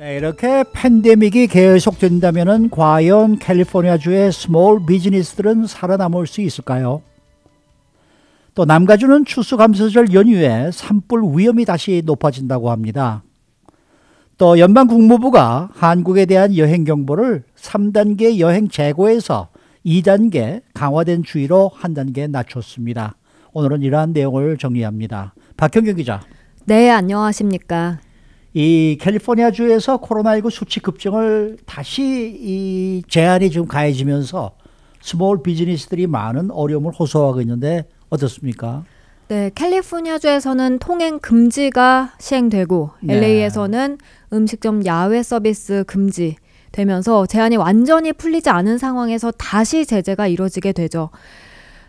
네, 이렇게 팬데믹이 계속된다면 과연 캘리포니아주의 스몰 비즈니스들은 살아남을 수 있을까요? 또 남가주는 추수감사절 연휴에 산불 위험이 다시 높아진다고 합니다. 또 연방 국무부가 한국에 대한 여행 경보를 3단계 여행 재고에서 2단계 강화된 주의로 한 단계 낮췄습니다. 오늘은 이러한 내용을 정리합니다. 박형경 기자. 네, 안녕하십니까. 이 캘리포니아 주에서 코로나19 수치 급증을 다시 이 제한이 좀 가해지면서 스몰 비즈니스들이 많은 어려움을 호소하고 있는데 어떻습니까? 네, 캘리포니아주에서는 통행 금지가 시행되고 네. LA에서는 음식점 야외 서비스 금지 되면서 제한이 완전히 풀리지 않은 상황에서 다시 제재가 이뤄지게 되죠.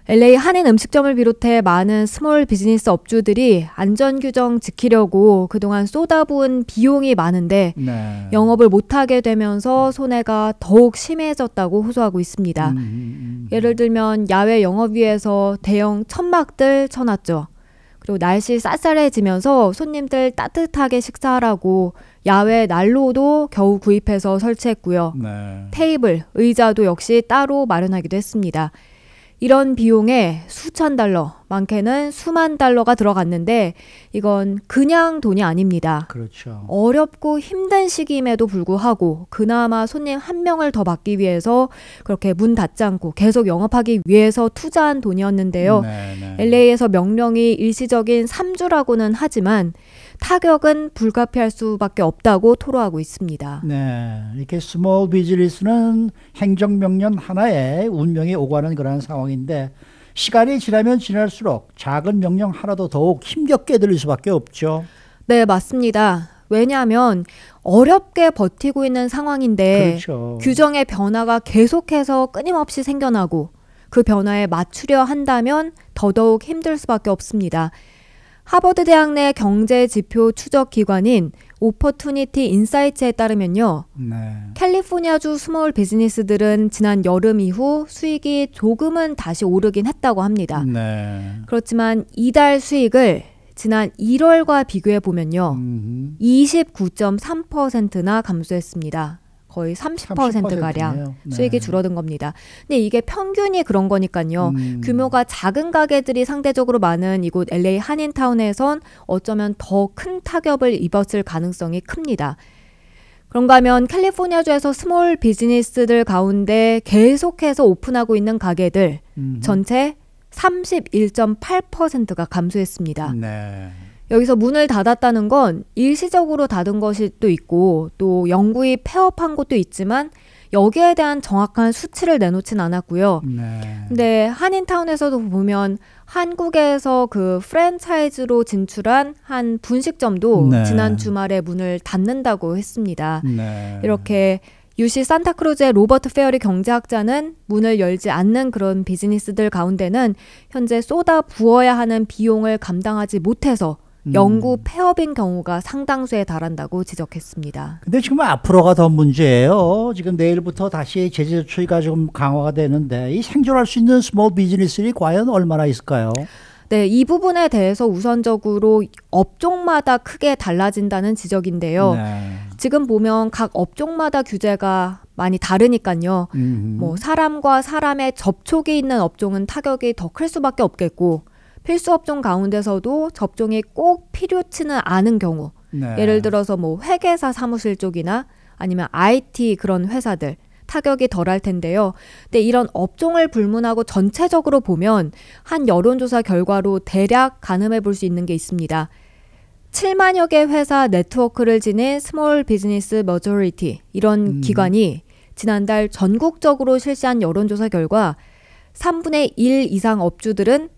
LA 한인 음식점을 비롯해 많은 스몰 비즈니스 업주들이 안전 규정 지키려고 그동안 쏟아부은 비용이 많은데 네. 영업을 못하게 되면서 손해가 더욱 심해졌다고 호소하고 있습니다. 음. 음, 음, 음. 예를 들면 야외 영업 위에서 대형 천막들 쳐놨죠. 그리고 날씨 쌀쌀해지면서 손님들 따뜻하게 식사하라고 야외 난로도 겨우 구입해서 설치했고요. 네. 테이블, 의자도 역시 따로 마련하기도 했습니다. 이런 비용에 수천 달러, 많게는 수만 달러가 들어갔는데 이건 그냥 돈이 아닙니다. 그렇죠. 어렵고 힘든 시기임에도 불구하고 그나마 손님 한 명을 더 받기 위해서 그렇게 문 닫지 않고 계속 영업하기 위해서 투자한 돈이었는데요. 네, 네. LA에서 명령이 일시적인 3주라고는 하지만 타격은 불가피할 수밖에 없다고 토로하고 있습니다. 네, 이렇게 스몰 비즈니스는 행정명령 하나에 운명이 오가는 그러 상황인데 시간이 지나면 지날수록 작은 명령 하나도 더욱 힘겹게 들릴 수밖에 없죠. 네, 맞습니다. 왜냐하면 어렵게 버티고 있는 상황인데 그렇죠. 규정의 변화가 계속해서 끊임없이 생겨나고 그 변화에 맞추려 한다면 더더욱 힘들 수밖에 없습니다. 하버드 대학 내 경제 지표 추적 기관인 오퍼투니티 인사이츠에 따르면요. 네. 캘리포니아주 스몰 비즈니스들은 지난 여름 이후 수익이 조금은 다시 오르긴 했다고 합니다. 네. 그렇지만 이달 수익을 지난 1월과 비교해 보면요. 음흠. 29.3%나 감소했습니다. 거의 30%가량 수익이 줄어든 겁니다. 근데 이게 평균이 그런 거니까요. 음. 규모가 작은 가게들이 상대적으로 많은 이곳 LA 한인타운에선 어쩌면 더 큰 타격을 입었을 가능성이 큽니다. 그런가 하면 캘리포니아주에서 스몰 비즈니스들 가운데 계속해서 오픈하고 있는 가게들 음. 전체 31.8%가 감소했습니다. 네. 여기서 문을 닫았다는 건 일시적으로 닫은 것이 또 있고 또 영구히 폐업한 것도 있지만 여기에 대한 정확한 수치를 내놓진 않았고요. 네. 근데 한인타운에서도 보면 한국에서 그 프랜차이즈로 진출한 한 분식점도 네. 지난 주말에 문을 닫는다고 했습니다. 네. 이렇게 유시 산타크루즈의 로버트 페어리 경제학자는 문을 열지 않는 그런 비즈니스들 가운데는 현재 쏟아 부어야 하는 비용을 감당하지 못해서 연구 음. 폐업인 경우가 상당수에 달한다고 지적했습니다. 근데 지금 앞으로가 더 문제예요. 지금 내일부터 다시 제재 조치가 좀 강화가 되는데 이 생존할 수 있는 스몰 비즈니스들이 과연 얼마나 있을까요? 네, 이 부분에 대해서 우선적으로 업종마다 크게 달라진다는 지적인데요. 네. 지금 보면 각 업종마다 규제가 많이 다르니까요. 음흠. 뭐 사람과 사람의 접촉이 있는 업종은 타격이 더 클 수밖에 없겠고 필수 업종 가운데서도 접종이 꼭 필요치는 않은 경우 네. 예를 들어서 뭐 회계사 사무실 쪽이나 아니면 IT 그런 회사들 타격이 덜할 텐데요. 근데 이런 업종을 불문하고 전체적으로 보면 한 여론조사 결과로 대략 가늠해 볼 수 있는 게 있습니다. 7만여 개 회사 네트워크를 지닌 스몰 비즈니스 머저리티 이런 음. 기관이 지난달 전국적으로 실시한 여론조사 결과 3분의 1 이상 업주들은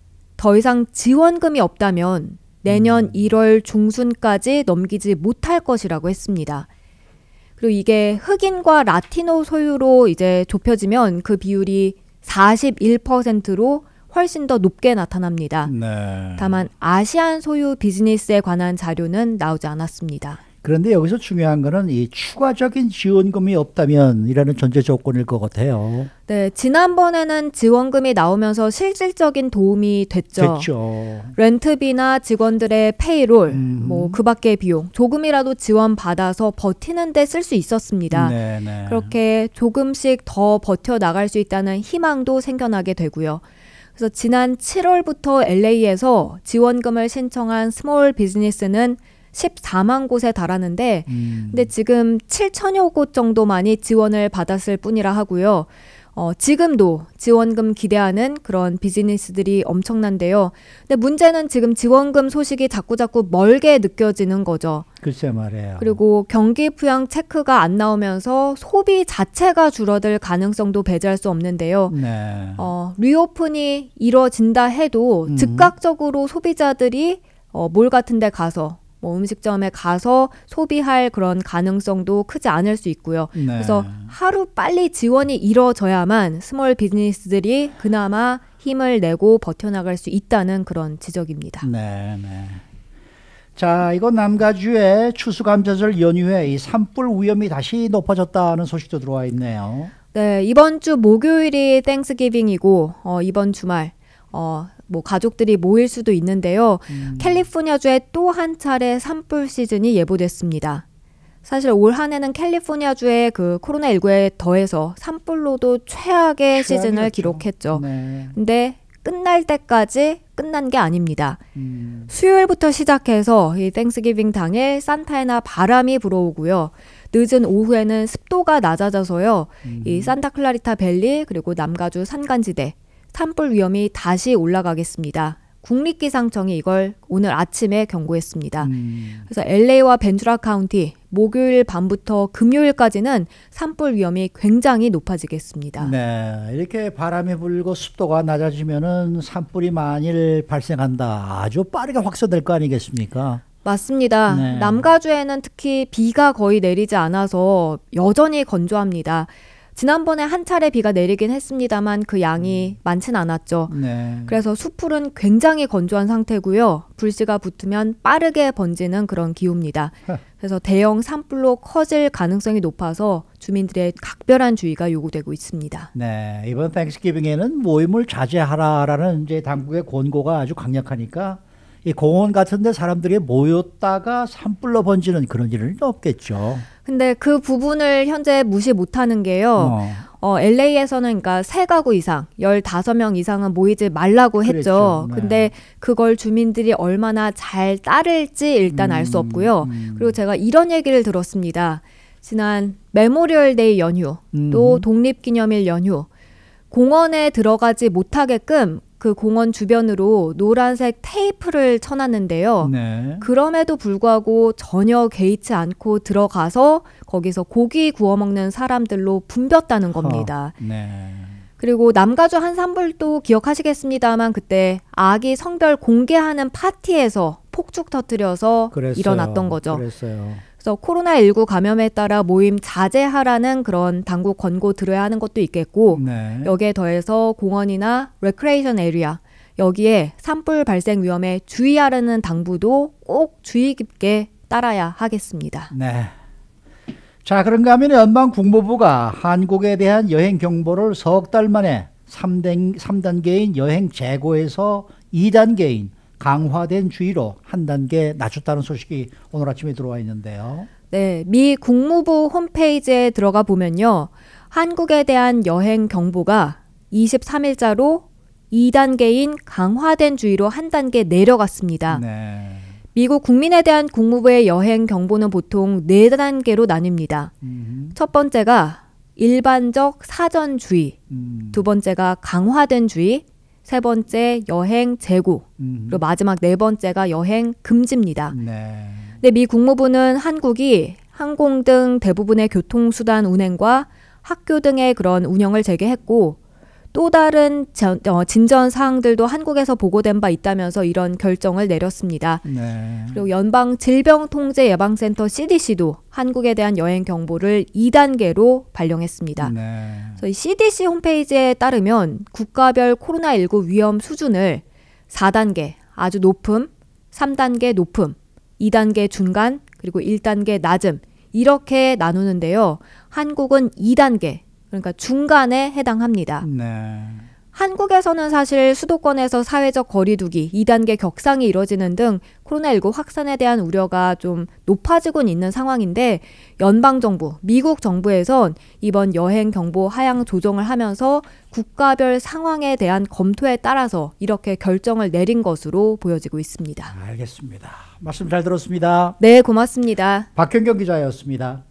더 이상 지원금이 없다면 내년 1월 음. 중순까지 넘기지 못할 것이라고 했습니다. 그리고 이게 흑인과 라티노 소유로 이제 좁혀지면 그 비율이 41%로 훨씬 더 높게 나타납니다. 네. 다만 아시안 소유 비즈니스에 관한 자료는 나오지 않았습니다. 그런데 여기서 중요한 거는 이 추가적인 지원금이 없다면이라는 전제 조건일 것 같아요. 네, 지난번에는 지원금이 나오면서 실질적인 도움이 됐죠. 됐죠. 렌트비나 직원들의 페이롤, 음. 뭐그 밖의 비용 조금이라도 지원 받아서 버티는 데 쓸 수 있었습니다. 네네. 네. 그렇게 조금씩 더 버텨 나갈 수 있다는 희망도 생겨나게 되고요. 그래서 지난 7월부터 LA에서 지원금을 신청한 스몰 비즈니스는 14만 곳에 달하는데 음. 근데 지금 7천여 곳 정도만이 지원을 받았을 뿐이라 하고요. 어, 지금도 지원금 기대하는 그런 비즈니스들이 엄청난데요. 근데 문제는 지금 지원금 소식이 자꾸자꾸 멀게 느껴지는 거죠. 글쎄 말이에요. 그리고 경기 부양 체크가 안 나오면서 소비 자체가 줄어들 가능성도 배제할 수 없는데요. 네. 어, 리오픈이 이뤄진다 해도 음. 즉각적으로 소비자들이 어, 몰 같은 데 가서 뭐 음식점에 가서 소비할 그런 가능성도 크지 않을 수 있고요. 네. 그래서 하루 빨리 지원이 이뤄져야만 스몰 비즈니스들이 그나마 힘을 내고 버텨나갈 수 있다는 그런 지적입니다. 네, 네. 자, 이건 남가주의 추수감자절 연휴에 이 산불 위험이 다시 높아졌다는 소식도 들어와 있네요. 네, 이번 주 목요일이 땡스기빙이고 어, 이번 주말 어, 뭐 가족들이 모일 수도 있는데요. 음. 캘리포니아주에 또 한 차례 산불 시즌이 예보됐습니다. 사실 올 한해는 캘리포니아주의 그 코로나19에 더해서 산불로도 최악의 시즌을 기록했죠. 네. 근데 끝날 때까지 끝난 게 아닙니다. 음. 수요일부터 시작해서 이 땡스기빙 당일 산타에나 바람이 불어오고요. 늦은 오후에는 습도가 낮아져서요. 음. 이 산타클라리타 밸리 그리고 남가주 산간지대 산불 위험이 다시 올라가겠습니다. 국립기상청이 이걸 오늘 아침에 경고했습니다. 음. 그래서 LA와 벤주라 카운티 목요일 밤부터 금요일까지는 산불 위험이 굉장히 높아지겠습니다. 네, 이렇게 바람이 불고 습도가 낮아지면은 산불이 만일 발생한다. 아주 빠르게 확산될 거 아니겠습니까? 맞습니다. 네. 남가주에는 특히 비가 거의 내리지 않아서 여전히 건조합니다. 지난번에 한 차례 비가 내리긴 했습니다만 그 양이 음. 많진 않았죠. 네. 그래서 수풀은 굉장히 건조한 상태고요. 불씨가 붙으면 빠르게 번지는 그런 기후입니다. 그래서 대형 산불로 커질 가능성이 높아서 주민들의 각별한 주의가 요구되고 있습니다. 네, 이번 땡스기빙에는 모임을 자제하라라는 이제 당국의 권고가 아주 강력하니까 이 공원 같은데 사람들이 모였다가 산불로 번지는 그런 일은 없겠죠. 근데 그 부분을 현재 무시 못하는 게요. 어. 어, LA에서는 그러니까 세 가구 이상, 열다섯 명 이상은 모이지 말라고 그렇죠. 했죠. 그렇죠. 네. 근데 그걸 주민들이 얼마나 잘 따를지 일단 음, 알수 없고요. 음. 그리고 제가 이런 얘기를 들었습니다. 지난 메모리얼 데이 연휴, 음. 또 독립기념일 연휴, 공원에 들어가지 못하게끔 그 공원 주변으로 노란색 테이프를 쳐놨는데요. 네. 그럼에도 불구하고 전혀 개의치 않고 들어가서 거기서 고기 구워 먹는 사람들로 붐볐다는 겁니다. 허, 네. 그리고 남가주 한산불도 기억하시겠습니다만 그때 아기 성별 공개하는 파티에서 폭죽 터트려서 일어났던 거죠. 그랬어요. 그래서 코로나19 감염에 따라 모임 자제하라는 그런 당국 권고 들어야 하는 것도 있겠고 네. 여기에 더해서 공원이나 레크레이션 에리아 여기에 산불 발생 위험에 주의하라는 당부도 꼭 주의 깊게 따라야 하겠습니다. 네. 자, 그런가 하면 연방 국무부가 한국에 대한 여행 경보를 석달 만에 3단, 계인 여행 재고에서 2단계인 강화된 주의로 한 단계 낮췄다는 소식이 오늘 아침에 들어와 있는데요. 네, 미 국무부 홈페이지에 들어가 보면요. 한국에 대한 여행 경보가 23일자로 2단계인 강화된 주의로 한 단계 내려갔습니다. 네. 미국 국민에 대한 국무부의 여행 경보는 보통 네 단계로 나뉩니다. 음. 첫 번째가 일반적 사전 주의, 음. 두 번째가 강화된 주의, 세 번째 여행 재고 그리고 음. 마지막 네 번째가 여행 금지입니다. 네. 근데 미 국무부는 한국이 항공 등 대부분의 교통수단 운행과 학교 등의 그런 운영을 재개했고 또 다른 어, 진전 사항들도 한국에서 보고된 바 있다면서 이런 결정을 내렸습니다. 네. 그리고 연방 질병통제 예방센터 CDC도 한국에 대한 여행 경보를 2단계로 발령했습니다. 네. 저희 CDC 홈페이지에 따르면 국가별 코로나19 위험 수준을 4단계 아주 높음, 3단계 높음, 2단계 중간, 그리고 1단계 낮음 이렇게 나누는데요. 한국은 2단계 그러니까 중간에 해당합니다. 네. 한국에서는 사실 수도권에서 사회적 거리두기, 2단계 격상이 이뤄지는 등 코로나19 확산에 대한 우려가 좀 높아지곤 있는 상황인데 연방정부, 미국 정부에선 이번 여행 경보 하향 조정을 하면서 국가별 상황에 대한 검토에 따라서 이렇게 결정을 내린 것으로 보여지고 있습니다. 알겠습니다. 말씀 잘 들었습니다. 네, 고맙습니다. 박현경 기자였습니다.